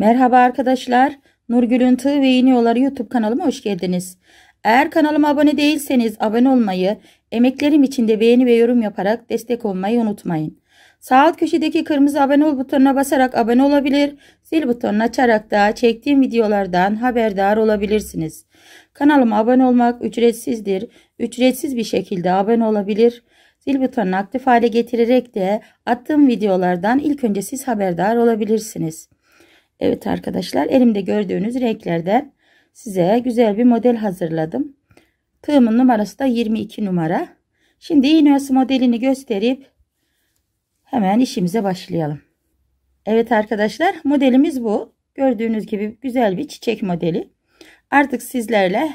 Merhaba arkadaşlar. Nurgül'ün Tığ ve Yeni Yolları YouTube kanalıma hoş geldiniz. Eğer kanalıma abone değilseniz abone olmayı, emeklerim için de beğeni ve yorum yaparak destek olmayı unutmayın. Sağ alt köşedeki kırmızı abone ol butonuna basarak abone olabilir, zil butonunu açarak da çektiğim videolardan haberdar olabilirsiniz. Kanalıma abone olmak ücretsizdir. Ücretsiz bir şekilde abone olabilir. Zil butonunu aktif hale getirerek de attığım videolardan ilk önce siz haberdar olabilirsiniz. Evet arkadaşlar elimde gördüğünüz renklerden size güzel bir model hazırladım. Tığımın numarası da 22 numara. Şimdi iğne oyası modelini gösterip hemen işimize başlayalım. Evet arkadaşlar modelimiz bu. Gördüğünüz gibi güzel bir çiçek modeli. Artık sizlerle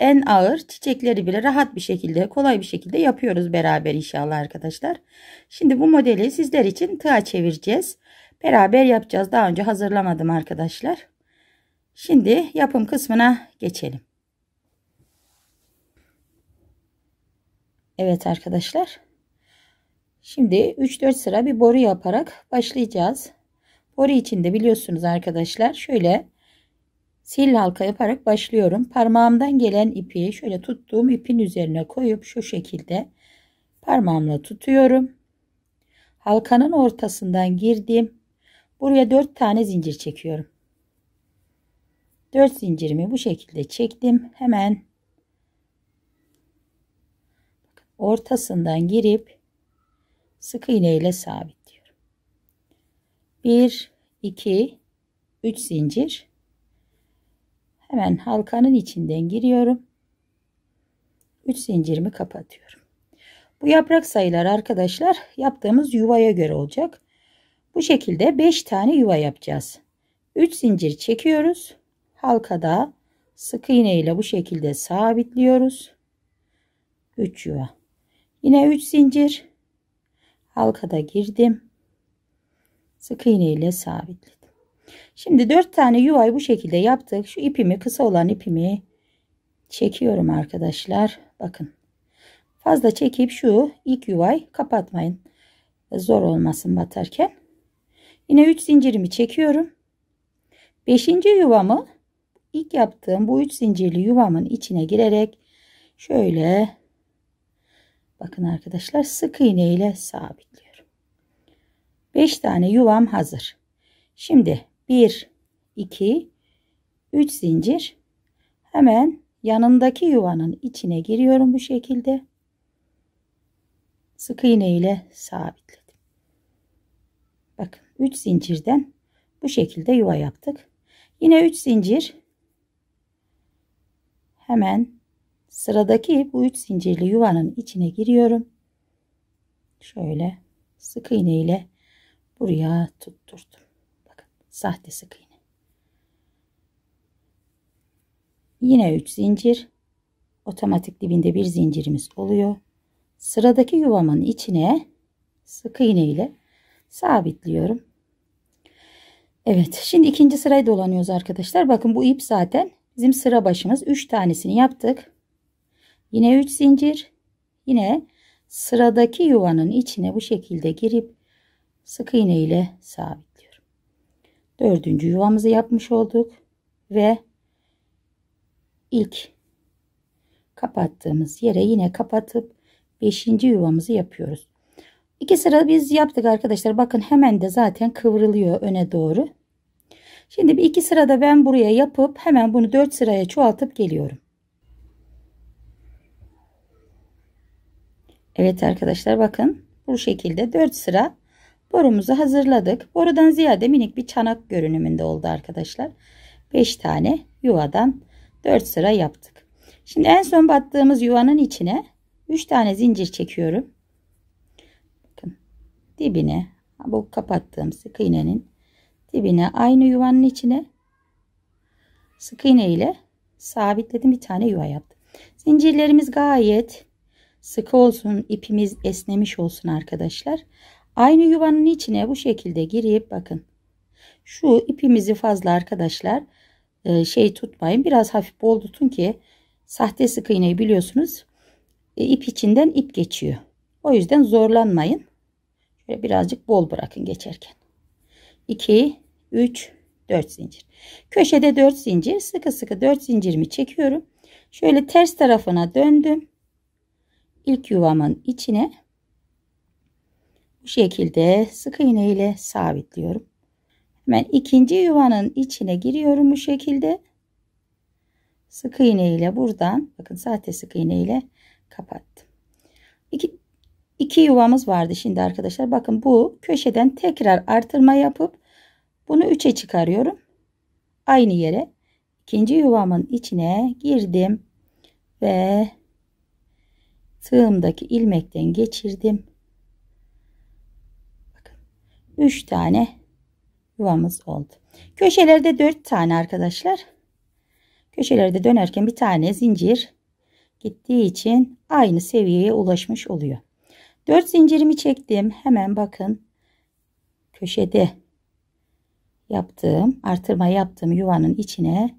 en ağır çiçekleri bile rahat bir şekilde kolay bir şekilde yapıyoruz beraber inşallah arkadaşlar. Şimdi bu modeli sizler için tığa çevireceğiz beraber yapacağız. Daha önce hazırlamadım arkadaşlar. Şimdi yapım kısmına geçelim. Evet arkadaşlar. Şimdi 3-4 sıra bir boru yaparak başlayacağız. Boru içinde biliyorsunuz arkadaşlar şöyle sil halka yaparak başlıyorum. Parmağımdan gelen ipi şöyle tuttuğum ipin üzerine koyup şu şekilde parmağımla tutuyorum. Halkanın ortasından girdim. Buraya 4 tane zincir çekiyorum. 4 zincirimi bu şekilde çektim. Hemen ortasından girip sık iğne ile sabitliyorum. 1 2 3 zincir. Hemen halkanın içinden giriyorum. 3 zincirimi kapatıyorum. Bu yaprak sayılar arkadaşlar yaptığımız yuvaya göre olacak. Bu şekilde 5 tane yuva yapacağız. 3 zincir çekiyoruz. Halkada sık iğne ile bu şekilde sabitliyoruz. 3 yuva. Yine 3 zincir. Halkada girdim. Sık iğne ile sabitledim. Şimdi 4 tane yuvayı bu şekilde yaptık. Şu ipimi kısa olan ipimi çekiyorum arkadaşlar. Bakın. Fazla çekip şu ilk yuvayı kapatmayın. Zor olmasın batarken. Yine 3 zincirimi çekiyorum. 5. yuvamı ilk yaptığım bu 3 zincirli yuvamın içine girerek şöyle bakın arkadaşlar sık iğne ile sabitliyorum. 5 tane yuvam hazır. Şimdi 1 2 3 zincir hemen yanındaki yuvanın içine giriyorum bu şekilde. Sık iğne ile sabitliyorum. 3 zincirden bu şekilde yuva yaptık. Yine 3 zincir hemen sıradaki bu 3 zincirli yuvanın içine giriyorum. Şöyle sık iğne ile buraya tutturdum. Bakın sahte sık iğne. Yine 3 zincir. Otomatik dibinde bir zincirimiz oluyor. Sıradaki yuvamın içine sık iğne ile sabitliyorum. Evet şimdi ikinci sırayı dolanıyoruz arkadaşlar. Bakın bu ip zaten bizim sıra başımız. 3 tanesini yaptık. Yine 3 zincir. Yine sıradaki yuvanın içine bu şekilde girip sık iğne ile sabitliyorum. Dördüncü yuvamızı yapmış olduk. Ve ilk kapattığımız yere yine kapatıp 5. yuvamızı yapıyoruz. İki sıra biz yaptık arkadaşlar. Bakın hemen de zaten kıvrılıyor öne doğru. Şimdi bir iki sırada ben buraya yapıp hemen bunu 4 sıraya çoğaltıp geliyorum. Evet arkadaşlar bakın bu şekilde 4 sıra borumuzu hazırladık. Borudan ziyade minik bir çanak görünümünde oldu arkadaşlar. 5 tane yuvadan 4 sıra yaptık. Şimdi en son battığımız yuvanın içine 3 tane zincir çekiyorum. Bakın dibine bu kapattığımız sık iğnenin dibine aynı yuvanın içine sık iğne ile sabitledim bir tane yuva yaptım. Zincirlerimiz gayet sıkı olsun ipimiz esnemiş olsun arkadaşlar. Aynı yuvanın içine bu şekilde girip bakın. Şu ipimizi fazla arkadaşlar e, şey tutmayın biraz hafif bol tutun ki sahte sık iğneyi biliyorsunuz e, ip içinden ip geçiyor. O yüzden zorlanmayın. Şöyle birazcık bol bırakın geçerken. 2 3 4 zincir. Köşede 4 zincir sıkı sıkı 4 zincirimi çekiyorum. Şöyle ters tarafına döndüm. İlk yuvamın içine bu şekilde sık iğne ile sabitliyorum. Hemen ikinci yuvanın içine giriyorum bu şekilde. Sık iğne ile buradan bakın sahte sık iğne ile kapattım. İki, 2 yuvamız vardı şimdi arkadaşlar. Bakın bu köşeden tekrar artırma yapıp bunu 3'e çıkarıyorum. Aynı yere ikinci yuvamın içine girdim ve tığımdaki ilmekten geçirdim. Bakın 3 tane yuvamız oldu. Köşelerde 4 tane arkadaşlar. Köşelerde dönerken bir tane zincir gittiği için aynı seviyeye ulaşmış oluyor. 4 zincirimi çektim. Hemen bakın köşede yaptığım artırma yaptığım yuvanın içine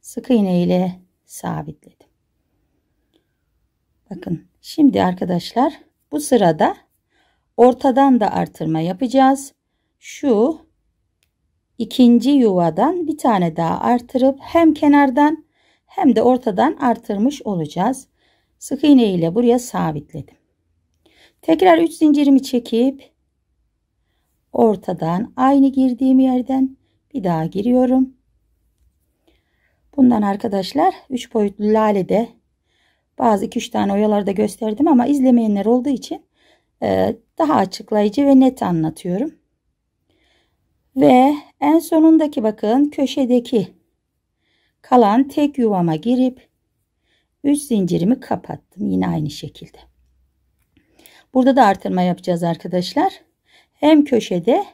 sık iğne ile sabitledim. Bakın şimdi arkadaşlar bu sırada ortadan da artırma yapacağız. Şu ikinci yuvadan bir tane daha artırıp hem kenardan hem de ortadan artırmış olacağız. Sık iğne ile buraya sabitledim. Tekrar 3 zincirimi çekip ortadan aynı girdiğim yerden bir daha giriyorum. Bundan arkadaşlar 3 boyutlu lalede bazı 2-3 tane oyalarda gösterdim ama izlemeyenler olduğu için e, daha açıklayıcı ve net anlatıyorum. Ve en sonundaki bakın köşedeki kalan tek yuvama girip 3 zincirimi kapattım yine aynı şekilde. Burada da artırma yapacağız arkadaşlar. Hem köşede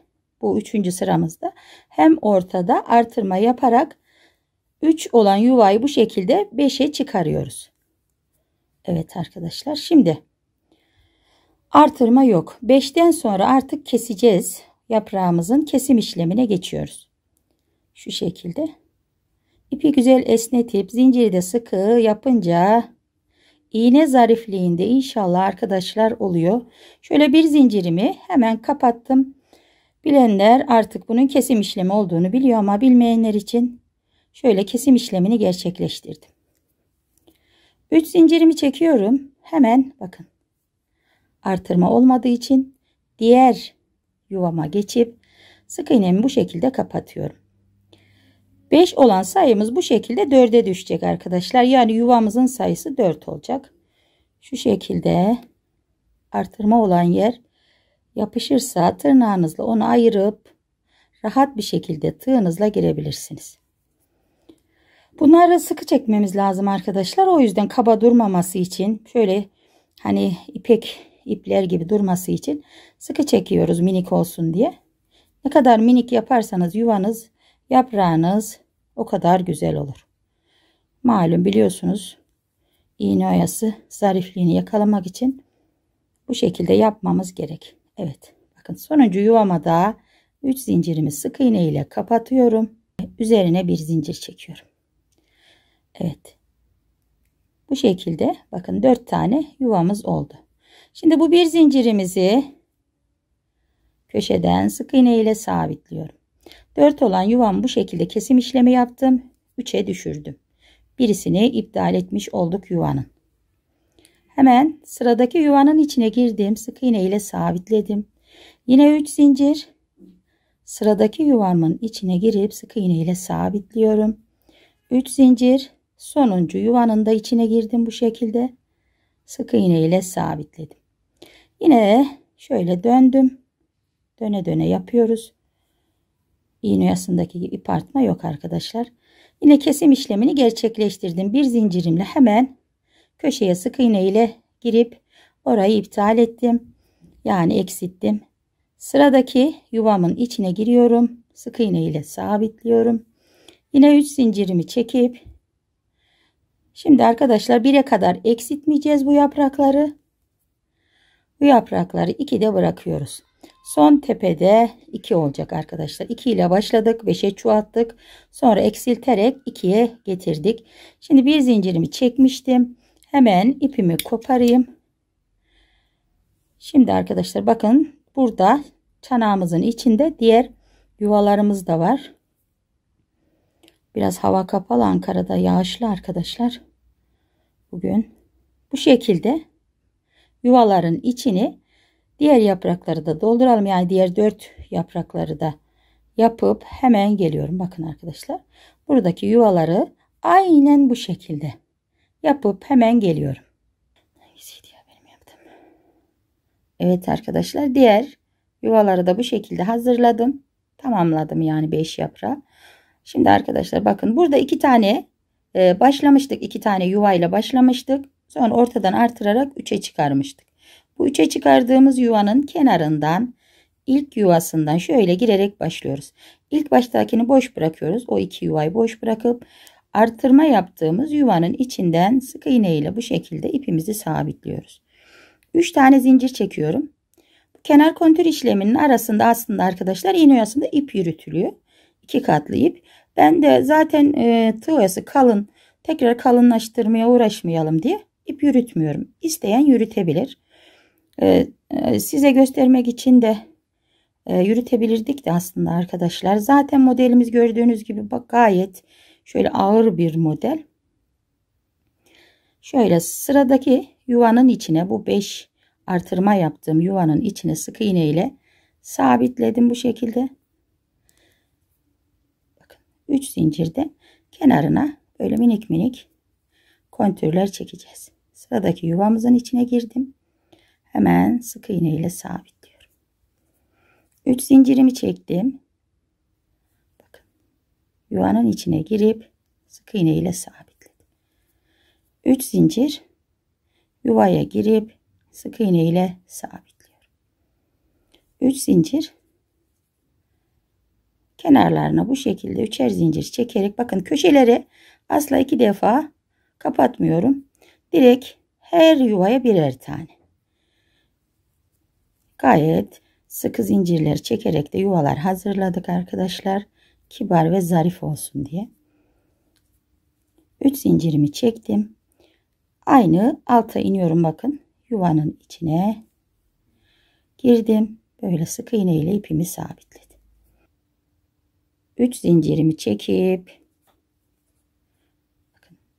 bu üçüncü sıramızda hem ortada artırma yaparak 3 olan yuvayı bu şekilde 5'e çıkarıyoruz. Evet arkadaşlar şimdi artırma yok. 5'ten sonra artık keseceğiz. Yaprağımızın kesim işlemine geçiyoruz. Şu şekilde. İpi güzel esnetip zinciri de sıkı yapınca iğne zarifliğinde inşallah arkadaşlar oluyor. Şöyle bir zincirimi hemen kapattım. Bilenler artık bunun kesim işlemi olduğunu biliyor ama bilmeyenler için şöyle kesim işlemini gerçekleştirdim. 3 zincirimi çekiyorum. Hemen bakın. Artırma olmadığı için diğer yuvama geçip sık iğnemi bu şekilde kapatıyorum. 5 olan sayımız bu şekilde 4'e düşecek arkadaşlar. Yani yuvamızın sayısı 4 olacak. Şu şekilde artırma olan yer yapışırsa tırnağınızla onu ayırıp rahat bir şekilde tığınızla girebilirsiniz. Bunları sıkı çekmemiz lazım arkadaşlar. O yüzden kaba durmaması için şöyle hani ipek ipler gibi durması için sıkı çekiyoruz minik olsun diye. Ne kadar minik yaparsanız yuvanız Yaprağınız o kadar güzel olur. Malum biliyorsunuz iğne oyası zarifliğini yakalamak için bu şekilde yapmamız gerek. Evet bakın sonuncu yuvama da 3 zincirimi sık iğne ile kapatıyorum. Üzerine bir zincir çekiyorum. Evet. Bu şekilde bakın 4 tane yuvamız oldu. Şimdi bu bir zincirimizi köşeden sık iğne ile sabitliyorum. 4 olan yuvamı bu şekilde kesim işlemi yaptım. 3'e düşürdüm. Birisini iptal etmiş olduk yuvanın. Hemen sıradaki yuvanın içine girdim. Sık iğne ile sabitledim. Yine 3 zincir. Sıradaki yuvamın içine girip sık iğne ile sabitliyorum. 3 zincir. Sonuncu yuvanın da içine girdim bu şekilde. Sık iğne ile sabitledim. Yine şöyle döndüm. Döne döne yapıyoruz iğne gibi partma yok arkadaşlar. Yine kesim işlemini gerçekleştirdim. Bir zincirimle hemen köşeye sık iğne ile girip orayı iptal ettim. Yani eksittim. Sıradaki yuvamın içine giriyorum. Sık iğne ile sabitliyorum. Yine 3 zincirimi çekip şimdi arkadaşlar 1'e kadar eksiltmeyeceğiz bu yaprakları. Bu yaprakları 2'de bırakıyoruz. Son tepede 2 olacak arkadaşlar. 2 ile başladık. 5'e çoğalttık. Sonra eksilterek 2'ye getirdik. Şimdi bir zincirimi çekmiştim. Hemen ipimi koparayım. Şimdi arkadaşlar bakın burada çanağımızın içinde diğer yuvalarımız da var. Biraz hava kapalı Ankara'da yağışlı arkadaşlar. Bugün bu şekilde yuvaların içini Diğer yaprakları da dolduralım. Yani diğer 4 yaprakları da yapıp hemen geliyorum. Bakın arkadaşlar. Buradaki yuvaları aynen bu şekilde yapıp hemen geliyorum. ya benim yaptım. Evet arkadaşlar diğer yuvaları da bu şekilde hazırladım. Tamamladım yani 5 yaprağı. Şimdi arkadaşlar bakın burada iki tane e, başlamıştık. iki tane yuvayla başlamıştık. Sonra ortadan artırarak 3'e çıkarmıştık. Bu üçe çıkardığımız yuvanın kenarından ilk yuvasından şöyle girerek başlıyoruz. İlk baştakini boş bırakıyoruz. O iki yuvayı boş bırakıp artırma yaptığımız yuvanın içinden sık iğne ile bu şekilde ipimizi sabitliyoruz. 3 tane zincir çekiyorum. Kenar kontür işleminin arasında aslında arkadaşlar iğne oyasında ip yürütülüyor. 2 katlı ip. Ben de zaten e, tığ oyası kalın tekrar kalınlaştırmaya uğraşmayalım diye ip yürütmüyorum. İsteyen yürütebilir. Ee, e, size göstermek için de e, yürütebilirdik de aslında arkadaşlar. Zaten modelimiz gördüğünüz gibi bak gayet şöyle ağır bir model. Şöyle sıradaki yuvanın içine bu 5 artırma yaptığım yuvanın içine sık iğne ile sabitledim bu şekilde. Bakın 3 zincirde kenarına böyle minik minik kontürler çekeceğiz. Sıradaki yuvamızın içine girdim. Hemen sık iğne ile sabitliyorum. 3 zincirimi çektim. Bakın. Yuvanın içine girip sık iğne ile sabitledim. 3 zincir yuvaya girip sık iğne ile sabitliyorum. 3 zincir kenarlarına bu şekilde üçer zincir çekerek bakın köşeleri asla iki defa kapatmıyorum. Direkt her yuvaya birer tane. Gayet sıkı zincirleri çekerek de yuvalar hazırladık arkadaşlar. Kibar ve zarif olsun diye. 3 zincirimi çektim. Aynı alta iniyorum bakın. Yuvanın içine girdim. Böyle sık iğne ile ipimi sabitledim. 3 zincirimi çekip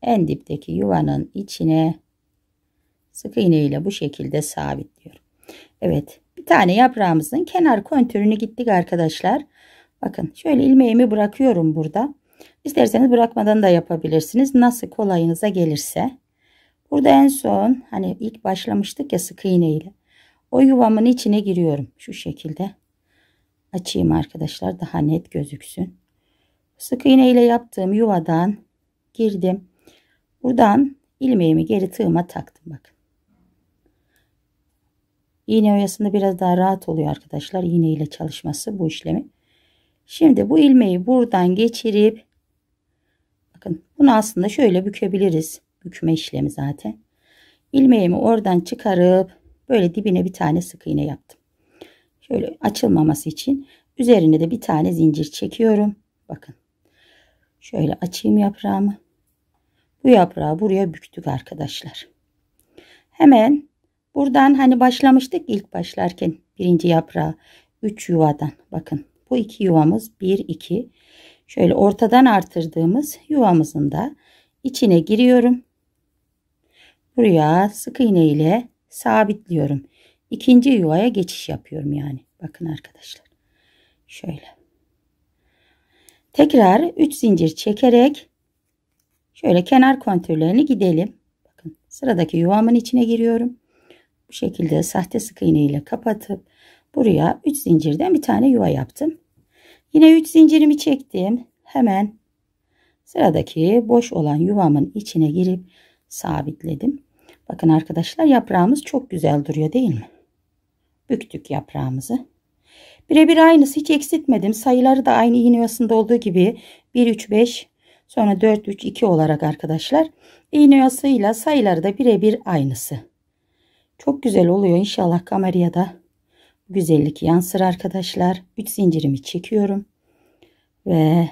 en dipteki yuvanın içine sık iğne ile bu şekilde sabitliyorum. Evet bir tane yaprağımızın kenar kontürünü gittik arkadaşlar. Bakın şöyle ilmeğimi bırakıyorum burada. İsterseniz bırakmadan da yapabilirsiniz. Nasıl kolayınıza gelirse. Burada en son hani ilk başlamıştık ya sık iğneyle. O yuvamın içine giriyorum. Şu şekilde. Açayım arkadaşlar daha net gözüksün. Sık iğne ile yaptığım yuvadan girdim. Buradan ilmeğimi geri tığıma taktım. Bakın. İğne oyasında biraz daha rahat oluyor arkadaşlar. İğne ile çalışması bu işlemi. Şimdi bu ilmeği buradan geçirip bakın bunu aslında şöyle bükebiliriz. Bükme işlemi zaten. İlmeğimi oradan çıkarıp böyle dibine bir tane sık iğne yaptım. Şöyle açılmaması için üzerine de bir tane zincir çekiyorum. Bakın. Şöyle açayım yaprağımı. Bu yaprağı buraya büktük arkadaşlar. Hemen Buradan hani başlamıştık ilk başlarken birinci yaprağı 3 yuvadan bakın bu iki yuvamız 1 2 şöyle ortadan artırdığımız yuvamızın da içine giriyorum. Buraya sık iğne ile sabitliyorum. İkinci yuvaya geçiş yapıyorum yani. Bakın arkadaşlar. Şöyle. Tekrar 3 zincir çekerek şöyle kenar kontürlerini gidelim. Bakın sıradaki yuvamın içine giriyorum. Bu şekilde sahte sık iğne ile kapatıp buraya 3 zincirden bir tane yuva yaptım. Yine 3 zincirimi çektim. Hemen sıradaki boş olan yuvamın içine girip sabitledim. Bakın arkadaşlar yaprağımız çok güzel duruyor değil mi? Büktük yaprağımızı. Birebir aynısı hiç eksiltmedim. Sayıları da aynı iğne yuvasında olduğu gibi 1, 3, 5 sonra 4, 3, 2 olarak arkadaşlar. İğne yuvasıyla sayıları da birebir aynısı. Çok güzel oluyor. İnşallah kameraya da güzellik yansır arkadaşlar. 3 zincirimi çekiyorum. Ve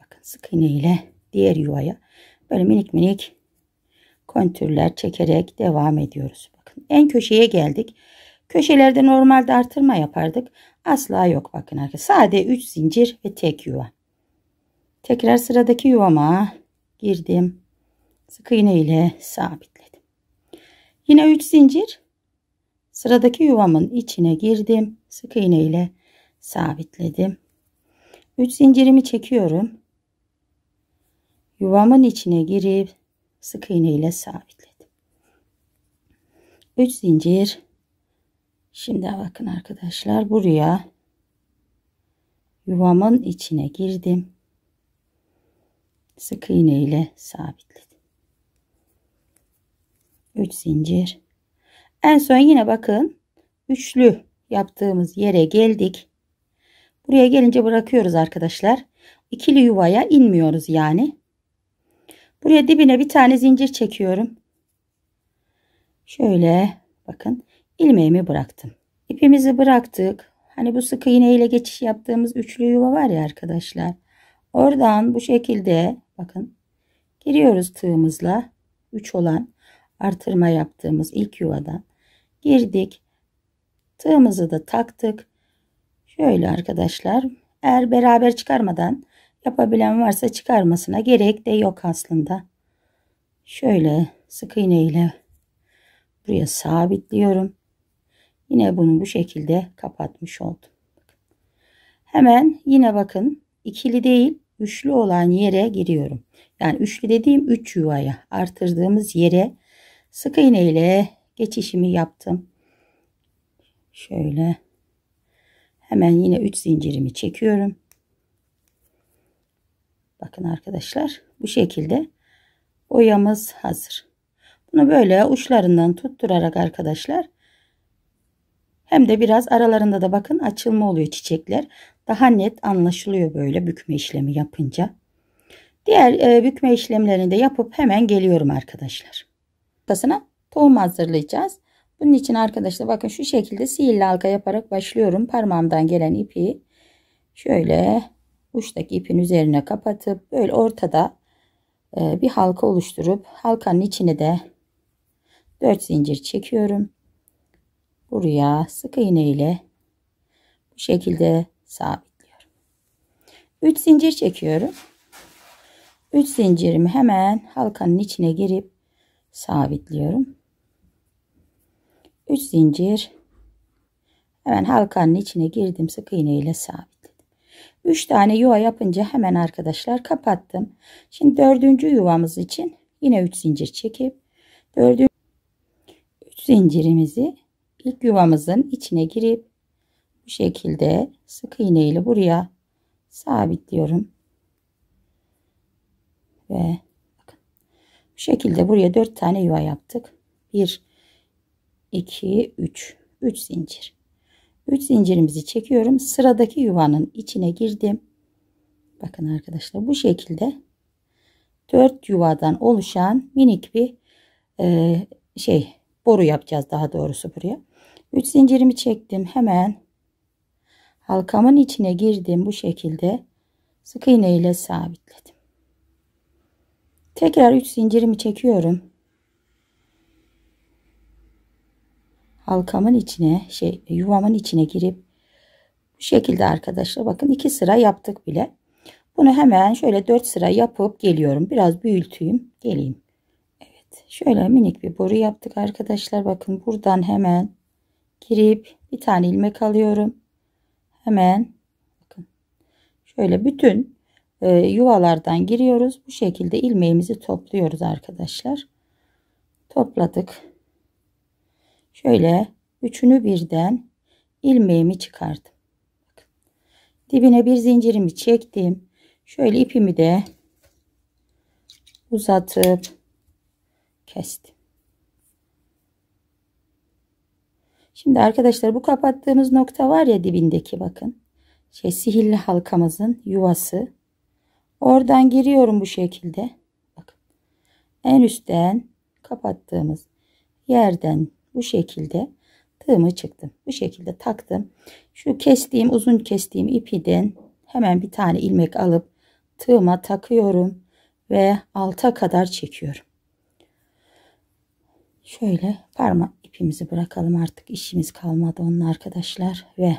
bakın sık iğne ile diğer yuvaya böyle minik minik kontürler çekerek devam ediyoruz. Bakın en köşeye geldik. Köşelerde normalde artırma yapardık. Asla yok bakın arkadaşlar. Sade 3 zincir ve tek yuva. Tekrar sıradaki yuvama girdim. Sık iğne ile sabitledim. Yine 3 zincir Sıradaki yuvamın içine girdim. Sık iğne ile sabitledim. 3 zincirimi çekiyorum. Yuvamın içine girip sık iğne ile sabitledim. 3 zincir. Şimdi bakın arkadaşlar buraya yuvamın içine girdim. Sık iğne ile sabitledim. 3 zincir en son yine bakın üçlü yaptığımız yere geldik. Buraya gelince bırakıyoruz arkadaşlar. İkili yuvaya inmiyoruz yani. Buraya dibine bir tane zincir çekiyorum. Şöyle bakın ilmeğimi bıraktım. İpimizi bıraktık. Hani bu sık iğne ile geçiş yaptığımız üçlü yuva var ya arkadaşlar. Oradan bu şekilde bakın giriyoruz tığımızla 3 olan artırma yaptığımız ilk yuvadan girdik. Tığımızı da taktık. Şöyle arkadaşlar eğer beraber çıkarmadan yapabilen varsa çıkarmasına gerek de yok aslında. Şöyle sık iğne ile buraya sabitliyorum. Yine bunu bu şekilde kapatmış oldum. Hemen yine bakın ikili değil üçlü olan yere giriyorum. Yani üçlü dediğim üç yuvaya artırdığımız yere sık iğne ile geçişimi yaptım. Şöyle hemen yine 3 zincirimi çekiyorum. Bakın arkadaşlar bu şekilde boyamız hazır. Bunu böyle uçlarından tutturarak arkadaşlar hem de biraz aralarında da bakın açılma oluyor çiçekler. Daha net anlaşılıyor böyle bükme işlemi yapınca. Diğer e, bükme işlemlerini de yapıp hemen geliyorum arkadaşlar noktasına tohum hazırlayacağız. Bunun için arkadaşlar bakın şu şekilde sihirli halka yaparak başlıyorum. Parmağımdan gelen ipi şöyle uçtaki ipin üzerine kapatıp böyle ortada e, bir halka oluşturup halkanın içine de 4 zincir çekiyorum. Buraya sık iğne ile bu şekilde sabitliyorum. 3 zincir çekiyorum. 3 zincirimi hemen halkanın içine girip sabitliyorum. 3 zincir hemen halkanın içine girdim sık iğne ile sabitledim. 3 tane yuva yapınca hemen arkadaşlar kapattım. Şimdi 4. yuvamız için yine 3 zincir çekip dördüncü 3 zincirimizi ilk yuvamızın içine girip bu şekilde sık iğne ile buraya sabitliyorum ve bu şekilde buraya 4 tane yuva yaptık. 1, 2, 3. 3 zincir. 3 zincirimizi çekiyorum. Sıradaki yuvanın içine girdim. Bakın arkadaşlar bu şekilde 4 yuvadan oluşan minik bir e, şey boru yapacağız daha doğrusu buraya. 3 zincirimi çektim. Hemen halkamın içine girdim bu şekilde sık iğne ile sabitledim. Tekrar 3 zincirimi çekiyorum. Halkamın içine, şey yuvamın içine girip bu şekilde arkadaşlar bakın 2 sıra yaptık bile. Bunu hemen şöyle 4 sıra yapıp geliyorum. Biraz büyüteyim, geleyim. Evet. Şöyle minik bir boru yaptık arkadaşlar. Bakın buradan hemen girip bir tane ilmek alıyorum. Hemen bakın. Şöyle bütün e, yuvalardan giriyoruz. Bu şekilde ilmeğimizi topluyoruz arkadaşlar. Topladık. Şöyle üçünü birden ilmeğimi çıkardım. Dibine bir zincirimi çektim. Şöyle ipimi de uzatıp kestim. Şimdi arkadaşlar bu kapattığımız nokta var ya dibindeki bakın. Şey sihirli halkamızın yuvası. Oradan giriyorum bu şekilde. Bakın. En üstten kapattığımız yerden bu şekilde tığımı çıktım. Bu şekilde taktım. Şu kestiğim uzun kestiğim ipiden hemen bir tane ilmek alıp tığıma takıyorum ve alta kadar çekiyorum. Şöyle parmak ipimizi bırakalım artık işimiz kalmadı onun arkadaşlar ve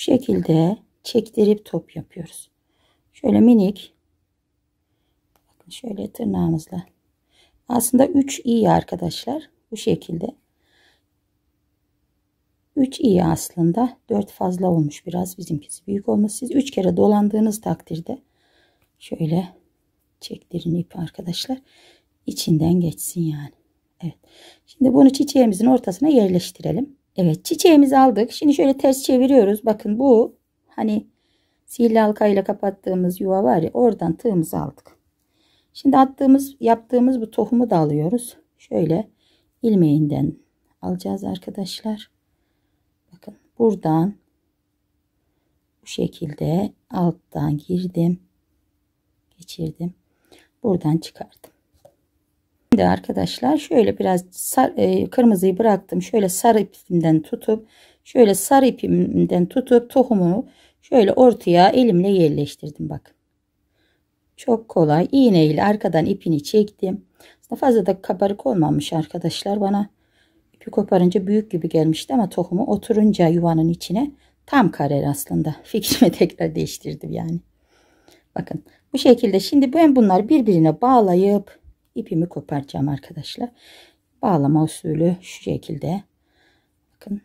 şekilde çektirip top yapıyoruz. Şöyle minik. şöyle tırnağımızla. Aslında 3 iyi arkadaşlar. Bu şekilde. 3 iyi aslında. 4 fazla olmuş biraz. Bizimkisi büyük olmuş. Siz 3 kere dolandığınız takdirde şöyle çektirin ip arkadaşlar. içinden geçsin yani. Evet. Şimdi bunu çiçeğimizin ortasına yerleştirelim. Evet çiçeğimizi aldık. Şimdi şöyle ters çeviriyoruz. Bakın bu hani sihirli halka ile kapattığımız yuva var ya oradan tığımızı aldık. Şimdi attığımız yaptığımız bu tohumu da alıyoruz. Şöyle ilmeğinden alacağız arkadaşlar. Bakın buradan bu şekilde alttan girdim. Geçirdim. Buradan çıkardım de arkadaşlar şöyle biraz sar, e, kırmızıyı bıraktım. Şöyle sarı ipimden tutup şöyle sarı ipimden tutup tohumu şöyle ortaya elimle yerleştirdim bak. Çok kolay. İğne ile arkadan ipini çektim. Aslında fazla da kabarık olmamış arkadaşlar. Bana ipi koparınca büyük gibi gelmişti ama tohumu oturunca yuvanın içine tam kare. aslında. Fikrimi tekrar değiştirdim yani. Bakın bu şekilde şimdi ben bunları birbirine bağlayıp ipimi koparacağım arkadaşlar. Bağlama usulü şu şekilde. Bakın.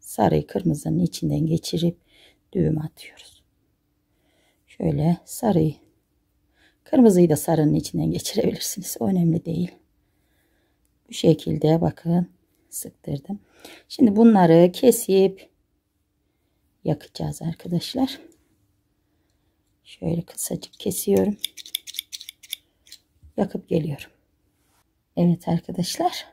Sarıyı kırmızının içinden geçirip düğüm atıyoruz. Şöyle sarıyı kırmızıyı da sarının içinden geçirebilirsiniz. O önemli değil. Bu şekilde bakın sıktırdım. Şimdi bunları kesip yakacağız arkadaşlar. Şöyle kısacık kesiyorum yakıp geliyorum. Evet arkadaşlar.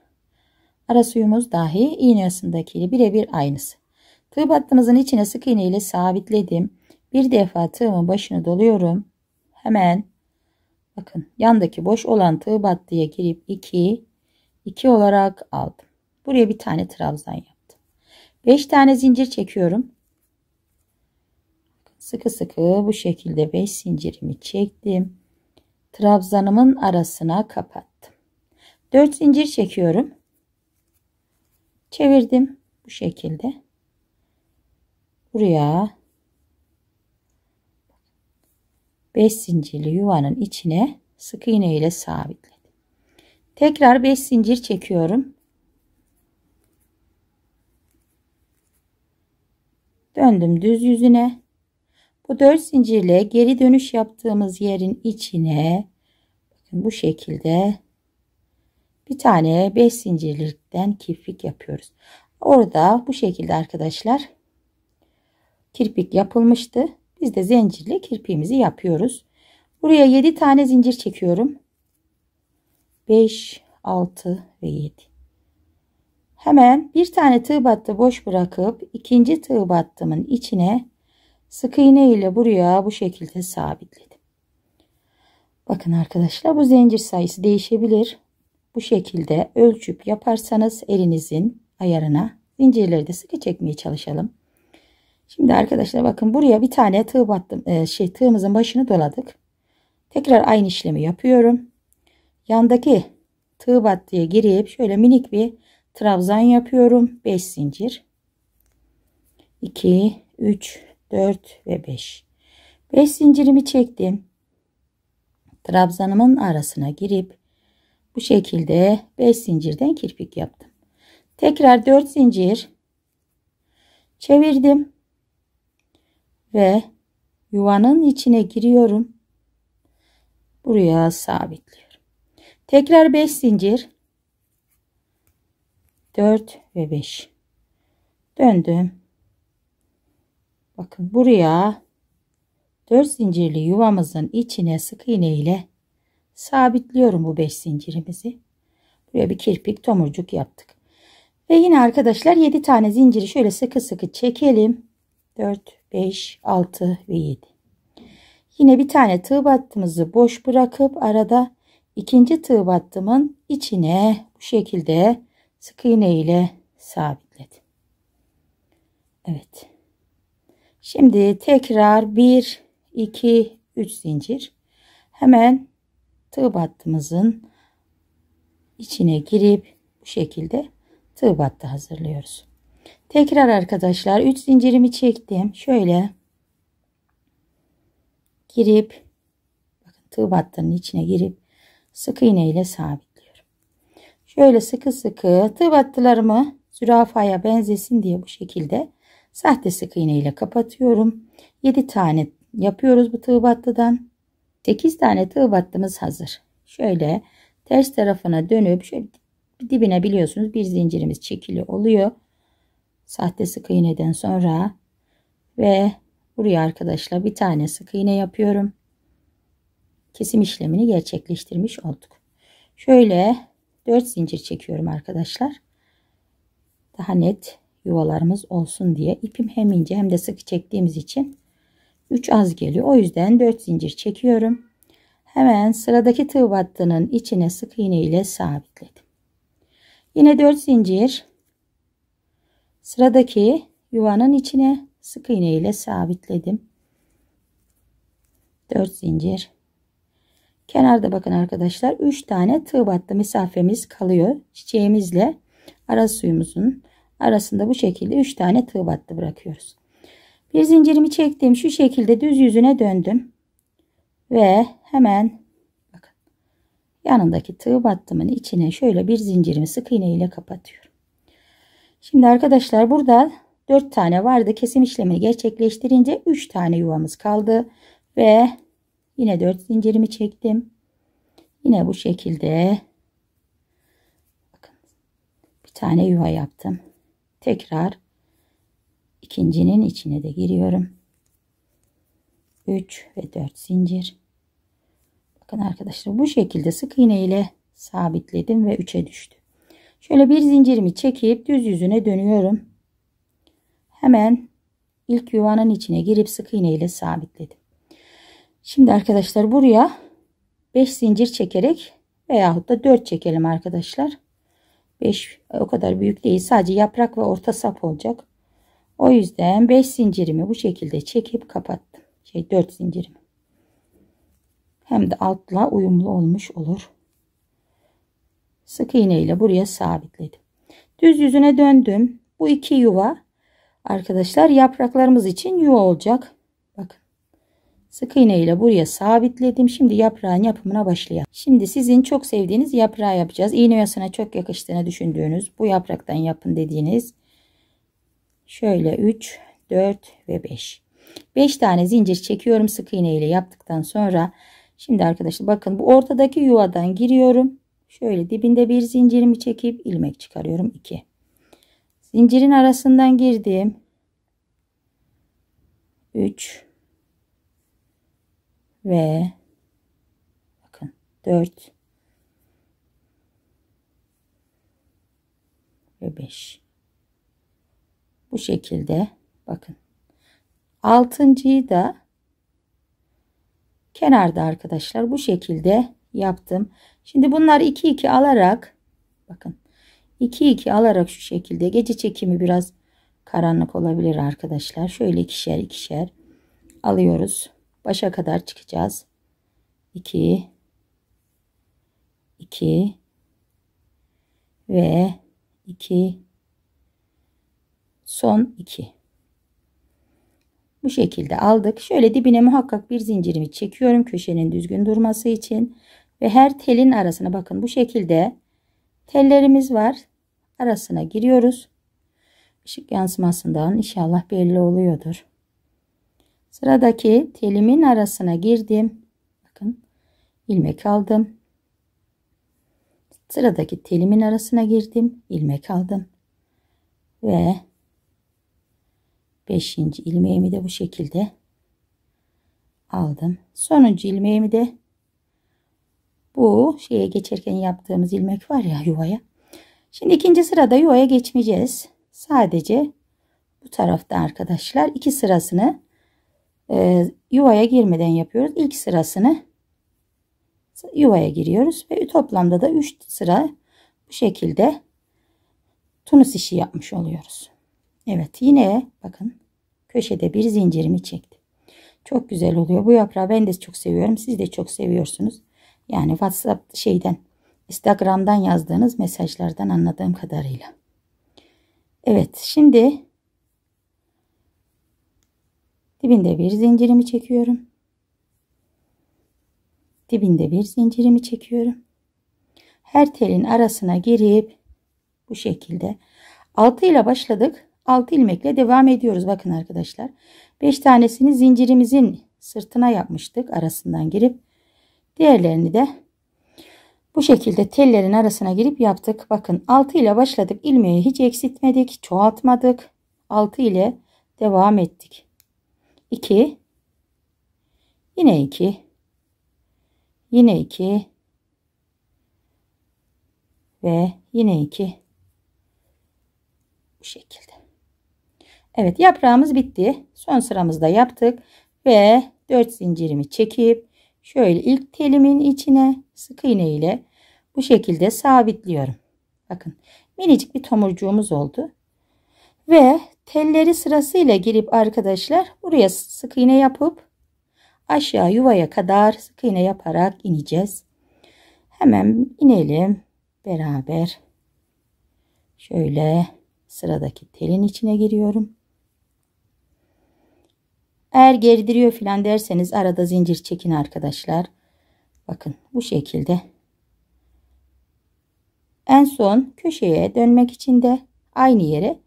Ara suyumuz dahi iğne asındakiyle birebir aynısı. Tığ battımızın içine sık iğne ile sabitledim. Bir defa tığımın başını doluyorum. Hemen bakın yandaki boş olan tığ battıya girip 2 2 olarak aldım. Buraya bir tane trabzan yaptım. 5 tane zincir çekiyorum. Sıkı sıkı bu şekilde 5 zincirimi çektim trabzanımın arasına kapattım. 4 zincir çekiyorum. Çevirdim bu şekilde. Buraya 5 zincirli yuvanın içine sık iğne ile sabitledim. Tekrar 5 zincir çekiyorum. Döndüm düz yüzüne. Bu 4 zincirle geri dönüş yaptığımız yerin içine bakın bu şekilde bir tane 5 zincirlikten kirpik yapıyoruz. Orada bu şekilde arkadaşlar kirpik yapılmıştı. Biz de zincirle kirpiğimizi yapıyoruz. Buraya 7 tane zincir çekiyorum. 5, 6 ve 7. Hemen bir tane tığ battı boş bırakıp ikinci tığ battımın içine Sık iğne ile buraya bu şekilde sabitledim. Bakın arkadaşlar bu zincir sayısı değişebilir. Bu şekilde ölçüp yaparsanız elinizin ayarına zincirleri de sıkı çekmeye çalışalım. Şimdi arkadaşlar bakın buraya bir tane tığ battım, e, şey tığımızın başını doladık. Tekrar aynı işlemi yapıyorum. Yandaki tığ battıya girip şöyle minik bir trabzan yapıyorum. 5 zincir. 2 3 4 ve 5. 5 zincirimi çektim. Trabzanımın arasına girip bu şekilde 5 zincirden kirpik yaptım. Tekrar 4 zincir çevirdim ve yuvanın içine giriyorum. Buraya sabitliyorum. Tekrar 5 zincir 4 ve 5 döndüm Bakın buraya 4 zincirli yuvamızın içine sık iğne ile sabitliyorum bu 5 zincirimizi. Buraya bir kirpik tomurcuk yaptık. Ve yine arkadaşlar 7 tane zinciri şöyle sıkı sıkı çekelim. 4, 5, 6 ve 7. Yine bir tane tığ battığımızı boş bırakıp arada ikinci tığ battımın içine bu şekilde sık iğne ile sabitledim. Evet. Şimdi tekrar 1 2 3 zincir. Hemen tığ battımızın içine girip bu şekilde tığ battı hazırlıyoruz. Tekrar arkadaşlar 3 zincirimi çektim. Şöyle girip bakın tığ battının içine girip sık iğne ile sabitliyorum. Şöyle sıkı sıkı tığ battılarımı zürafaya benzesin diye bu şekilde Sahte sık iğne ile kapatıyorum. 7 tane yapıyoruz bu tığ battıdan. 8 tane tığ battımız hazır. Şöyle ters tarafına dönüp şöyle dibine biliyorsunuz bir zincirimiz çekili oluyor. Sahte sık iğneden sonra ve buraya arkadaşlar bir tane sık iğne yapıyorum. Kesim işlemini gerçekleştirmiş olduk. Şöyle 4 zincir çekiyorum arkadaşlar. Daha net yuvalarımız olsun diye ipim hem ince hem de sıkı çektiğimiz için 3 az geliyor. O yüzden 4 zincir çekiyorum. Hemen sıradaki tığ battının içine sık iğne ile sabitledim. Yine 4 zincir sıradaki yuvanın içine sık iğne ile sabitledim. 4 zincir. Kenarda bakın arkadaşlar 3 tane tığ battı mesafemiz kalıyor. Çiçeğimizle ara suyumuzun arasında bu şekilde 3 tane tığ battı bırakıyoruz. Bir zincirimi çektim. Şu şekilde düz yüzüne döndüm. Ve hemen bakın yanındaki tığ battımın içine şöyle bir zincirimi sık iğne ile kapatıyorum. Şimdi arkadaşlar burada 4 tane vardı. Kesim işlemini gerçekleştirince 3 tane yuvamız kaldı. Ve yine 4 zincirimi çektim. Yine bu şekilde bir tane yuva yaptım tekrar ikincinin içine de giriyorum. 3 ve 4 zincir. Bakın arkadaşlar bu şekilde sık iğne ile sabitledim ve 3'e düştü. Şöyle bir zincirimi çekip düz yüzüne dönüyorum. Hemen ilk yuvanın içine girip sık iğne ile sabitledim. Şimdi arkadaşlar buraya 5 zincir çekerek veyahut da 4 çekelim arkadaşlar. 5 e, o kadar büyük değil. Sadece yaprak ve orta sap olacak. O yüzden 5 zincirimi bu şekilde çekip kapattım. Şey 4 zincirimi. Hem de altla uyumlu olmuş olur. Sık iğne ile buraya sabitledim. Düz yüzüne döndüm. Bu iki yuva arkadaşlar yapraklarımız için yuva olacak. Sık iğne ile buraya sabitledim. Şimdi yaprağın yapımına başlayalım. Şimdi sizin çok sevdiğiniz yaprağı yapacağız. İğne yasına çok yakıştığını düşündüğünüz bu yapraktan yapın dediğiniz şöyle 3, 4 ve 5. 5 tane zincir çekiyorum sık iğne ile yaptıktan sonra. Şimdi arkadaşlar bakın bu ortadaki yuvadan giriyorum. Şöyle dibinde bir zincirimi çekip ilmek çıkarıyorum 2. Zincirin arasından girdim. 3 ve bakın 4 ve 5 bu şekilde bakın altıncıyı da kenarda arkadaşlar bu şekilde yaptım şimdi bunlar 2 2 alarak bakın 2 2 alarak şu şekilde gece çekimi biraz karanlık olabilir arkadaşlar şöyle ikişer ikişer alıyoruz başa kadar çıkacağız. 2 2 ve 2 son 2 bu şekilde aldık. Şöyle dibine muhakkak bir zincirimi çekiyorum köşenin düzgün durması için. Ve her telin arasına bakın bu şekilde tellerimiz var. Arasına giriyoruz. Işık yansımasından inşallah belli oluyordur. Sıradaki telimin arasına girdim. Bakın ilmek aldım. Sıradaki telimin arasına girdim. ilmek aldım. Ve 5. ilmeğimi de bu şekilde aldım. Sonuncu ilmeğimi de bu şeye geçerken yaptığımız ilmek var ya yuvaya. Şimdi ikinci sırada yuvaya geçmeyeceğiz. Sadece bu tarafta arkadaşlar iki sırasını e, yuvaya girmeden yapıyoruz. İlk sırasını yuvaya giriyoruz ve toplamda da 3 sıra bu şekilde tunus işi yapmış oluyoruz. Evet yine bakın köşede bir zincirimi çektim. Çok güzel oluyor. Bu yaprağı ben de çok seviyorum. Siz de çok seviyorsunuz. Yani WhatsApp şeyden Instagram'dan yazdığınız mesajlardan anladığım kadarıyla. Evet şimdi Dibinde bir zincirimi çekiyorum. Dibinde bir zincirimi çekiyorum. Her telin arasına girip bu şekilde 6 ile başladık. 6 ilmekle devam ediyoruz. Bakın arkadaşlar. 5 tanesini zincirimizin sırtına yapmıştık. Arasından girip diğerlerini de bu şekilde tellerin arasına girip yaptık. Bakın 6 ile başladık. ilmeği hiç eksiltmedik, çoğaltmadık. 6 ile devam ettik. 2 yine 2 yine 2 ve yine 2 bu şekilde. Evet yaprağımız bitti. Son sıramızda yaptık ve 4 zincirimi çekip şöyle ilk telimin içine sık iğne ile bu şekilde sabitliyorum. Bakın minicik bir tomurcuğumuz oldu. Ve Telleri sırasıyla girip arkadaşlar buraya sık iğne yapıp aşağı yuvaya kadar sık iğne yaparak ineceğiz. Hemen inelim beraber. Şöyle sıradaki telin içine giriyorum. Eğer gerdiriyor filan derseniz arada zincir çekin arkadaşlar. Bakın bu şekilde. En son köşeye dönmek için de aynı yere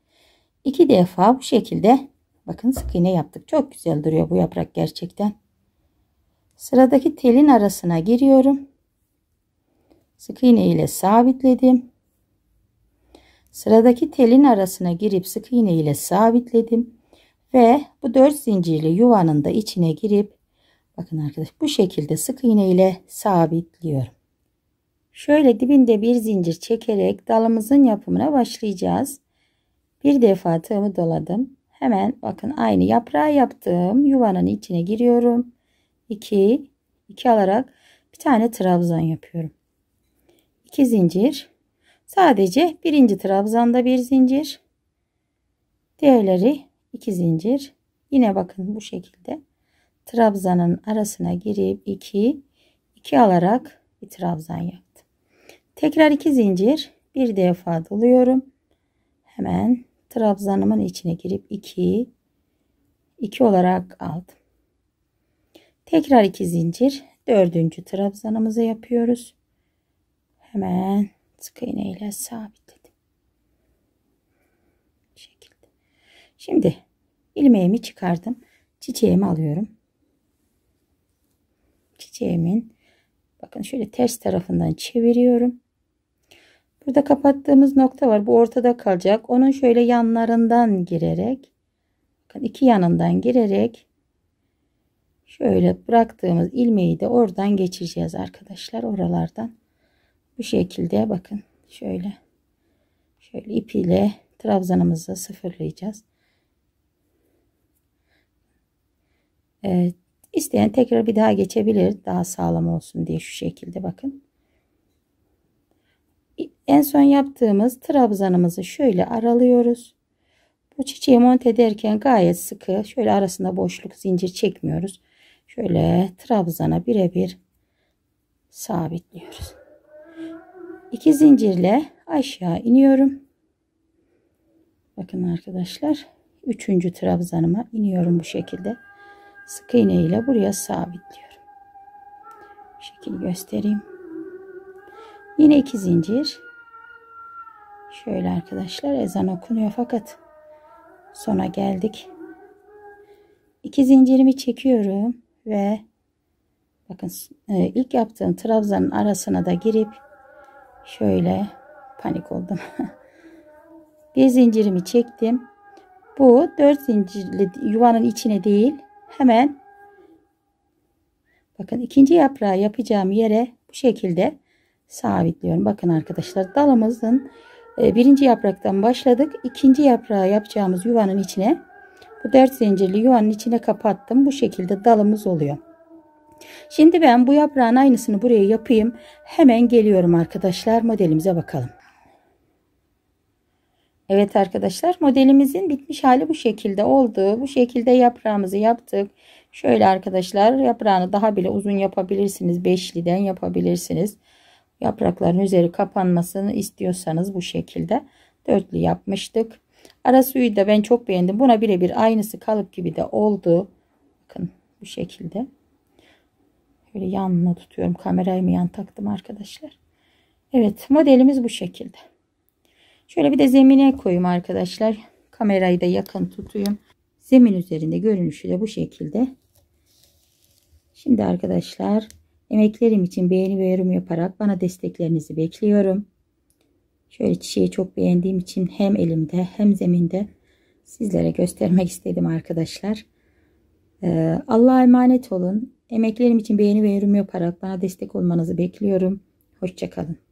İki defa bu şekilde bakın sık iğne yaptık. Çok güzel duruyor bu yaprak gerçekten. Sıradaki telin arasına giriyorum. Sık iğne ile sabitledim. Sıradaki telin arasına girip sık iğne ile sabitledim ve bu 4 zincirli yuvanın da içine girip bakın arkadaş bu şekilde sık iğne ile sabitliyorum. Şöyle dibinde bir zincir çekerek dalımızın yapımına başlayacağız. Bir defa tığımı doladım. Hemen bakın aynı yaprağı yaptığım yuvanın içine giriyorum. 2 2 alarak bir tane trabzan yapıyorum. 2 zincir. Sadece birinci trabzanda bir zincir. Diğerleri 2 zincir. Yine bakın bu şekilde trabzanın arasına girip 2 2 alarak bir trabzan yaptım. Tekrar 2 zincir bir defa doluyorum. Hemen trabzanımın içine girip 2 2 olarak aldım. Tekrar 2 zincir dördüncü trabzanımızı yapıyoruz. Hemen sık iğne ile sabitledim. Bu şekilde. Şimdi ilmeğimi çıkardım. Çiçeğimi alıyorum. Çiçeğimin bakın şöyle ters tarafından çeviriyorum. Burada kapattığımız nokta var. Bu ortada kalacak. Onun şöyle yanlarından girerek iki yanından girerek şöyle bıraktığımız ilmeği de oradan geçireceğiz arkadaşlar. Oralardan bu şekilde bakın şöyle şöyle ipiyle trabzanımızı sıfırlayacağız. Evet, isteyen tekrar bir daha geçebilir. Daha sağlam olsun diye şu şekilde bakın en son yaptığımız trabzanımızı şöyle aralıyoruz. Bu çiçeği monte ederken gayet sıkı şöyle arasında boşluk zincir çekmiyoruz. Şöyle trabzana birebir sabitliyoruz. İki zincirle aşağı iniyorum. Bakın arkadaşlar. Üçüncü trabzanıma iniyorum bu şekilde. Sık iğne ile buraya sabitliyorum. Şekil göstereyim. Yine iki zincir. Şöyle arkadaşlar ezan okunuyor fakat sona geldik. İki zincirimi çekiyorum ve bakın e, ilk yaptığım trabzanın arasına da girip şöyle panik oldum. bir zincirimi çektim. Bu dört zincirli yuvanın içine değil hemen bakın ikinci yaprağı yapacağım yere bu şekilde sabitliyorum. Bakın arkadaşlar dalımızın e, birinci yapraktan başladık. ikinci yaprağı yapacağımız yuvanın içine bu dört zincirli yuvanın içine kapattım. Bu şekilde dalımız oluyor. Şimdi ben bu yaprağın aynısını buraya yapayım. Hemen geliyorum arkadaşlar modelimize bakalım. Evet arkadaşlar modelimizin bitmiş hali bu şekilde oldu. Bu şekilde yaprağımızı yaptık. Şöyle arkadaşlar yaprağını daha bile uzun yapabilirsiniz. Beşliden yapabilirsiniz yaprakların üzeri kapanmasını istiyorsanız bu şekilde dörtlü yapmıştık. Ara suyu da ben çok beğendim. Buna birebir aynısı kalıp gibi de oldu. Bakın bu şekilde. Böyle yanına tutuyorum. Kamerayı mı yan taktım arkadaşlar. Evet modelimiz bu şekilde. Şöyle bir de zemine koyayım arkadaşlar. Kamerayı da yakın tutayım. Zemin üzerinde görünüşü de bu şekilde. Şimdi arkadaşlar Emeklerim için beğeni ve yorum yaparak bana desteklerinizi bekliyorum. Şöyle çiçeği çok beğendiğim için hem elimde hem zeminde sizlere göstermek istedim arkadaşlar. Ee, Allah'a emanet olun. Emeklerim için beğeni ve yorum yaparak bana destek olmanızı bekliyorum. Hoşçakalın.